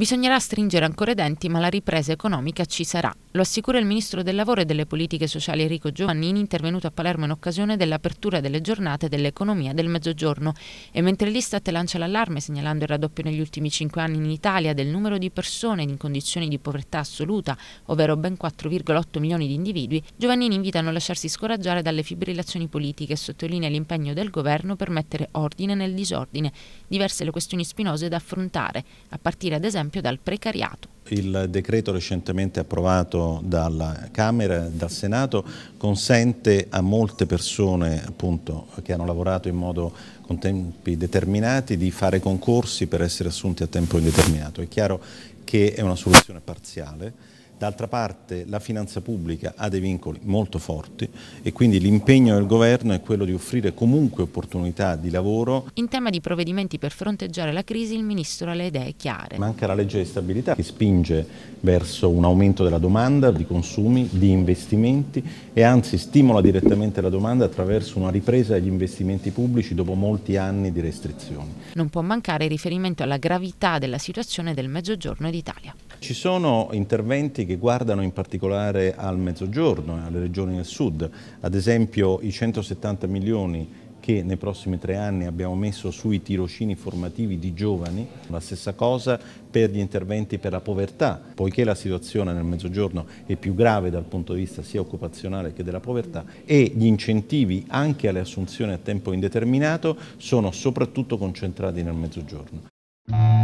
Bisognerà stringere ancora i denti, ma la ripresa economica ci sarà. Lo assicura il ministro del lavoro e delle politiche sociali Enrico Giovannini, intervenuto a Palermo in occasione dell'apertura delle giornate dell'economia del mezzogiorno. E mentre l'Istat lancia l'allarme, segnalando il raddoppio negli ultimi cinque anni in Italia del numero di persone in condizioni di povertà assoluta, ovvero ben 4,8 milioni di individui, Giovannini invita a non lasciarsi scoraggiare dalle fibrillazioni politiche e sottolinea l'impegno del governo per mettere ordine nel disordine. Diverse le questioni spinose da affrontare, a partire ad esempio esempio dal precariato. Il decreto recentemente approvato dalla Camera e dal Senato consente a molte persone appunto, che hanno lavorato in modo con tempi determinati di fare concorsi per essere assunti a tempo indeterminato. È chiaro che è una soluzione parziale D'altra parte la finanza pubblica ha dei vincoli molto forti e quindi l'impegno del governo è quello di offrire comunque opportunità di lavoro. In tema di provvedimenti per fronteggiare la crisi il Ministro ha le idee chiare. Manca la legge di stabilità che spinge verso un aumento della domanda di consumi, di investimenti e anzi stimola direttamente la domanda attraverso una ripresa degli investimenti pubblici dopo molti anni di restrizioni. Non può mancare riferimento alla gravità della situazione del Mezzogiorno d'Italia. Ci sono interventi che guardano in particolare al mezzogiorno alle regioni del sud, ad esempio i 170 milioni che nei prossimi tre anni abbiamo messo sui tirocini formativi di giovani, la stessa cosa per gli interventi per la povertà, poiché la situazione nel mezzogiorno è più grave dal punto di vista sia occupazionale che della povertà e gli incentivi anche alle assunzioni a tempo indeterminato sono soprattutto concentrati nel mezzogiorno.